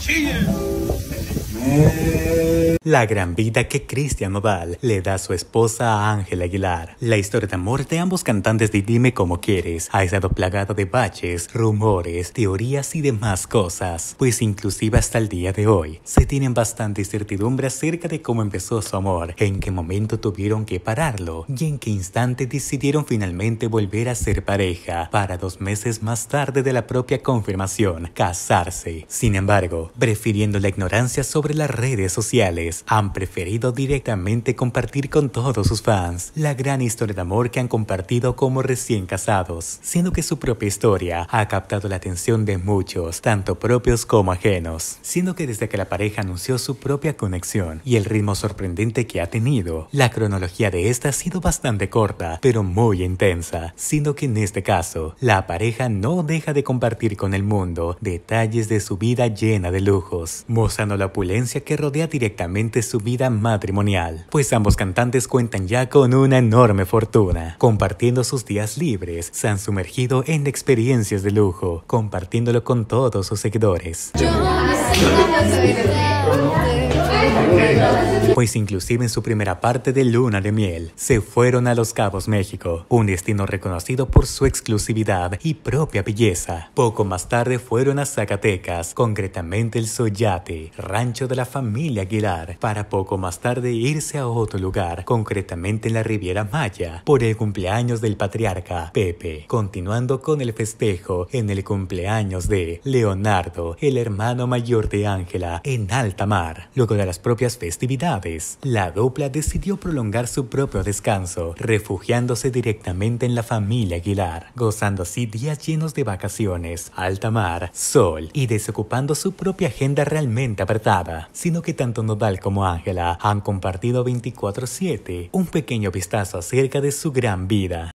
Cheers! La gran vida que Christian Oval le da a su esposa Ángela Aguilar. La historia de amor de ambos cantantes de Dime Como Quieres ha estado plagada de baches, rumores, teorías y demás cosas, pues inclusive hasta el día de hoy se tienen bastante incertidumbre acerca de cómo empezó su amor, en qué momento tuvieron que pararlo y en qué instante decidieron finalmente volver a ser pareja para dos meses más tarde de la propia confirmación, casarse. Sin embargo, prefiriendo la ignorancia sobre las redes sociales. Han preferido directamente compartir con todos sus fans la gran historia de amor que han compartido como recién casados, siendo que su propia historia ha captado la atención de muchos, tanto propios como ajenos, siendo que desde que la pareja anunció su propia conexión y el ritmo sorprendente que ha tenido, la cronología de esta ha sido bastante corta, pero muy intensa, siendo que en este caso, la pareja no deja de compartir con el mundo detalles de su vida llena de lujos, mostrando la opulencia que rodea directamente su vida matrimonial, pues ambos cantantes cuentan ya con una enorme fortuna, compartiendo sus días libres, se han sumergido en experiencias de lujo, compartiéndolo con todos sus seguidores. Pues inclusive en su primera parte de Luna de Miel, se fueron a Los Cabos, México, un destino reconocido por su exclusividad y propia belleza. Poco más tarde fueron a Zacatecas, concretamente el Soyate, rancho de la familia Aguilar, para poco más tarde irse a otro lugar, concretamente en la Riviera Maya, por el cumpleaños del patriarca Pepe, continuando con el festejo en el cumpleaños de Leonardo, el hermano mayor de Ángela en alta mar. Luego de las propias festividades, la dupla decidió prolongar su propio descanso, refugiándose directamente en la familia Aguilar, gozando así días llenos de vacaciones, alta mar, sol y desocupando su propia agenda realmente apretada, sino que tanto Nodal como Ángela han compartido 24/7 un pequeño vistazo acerca de su gran vida.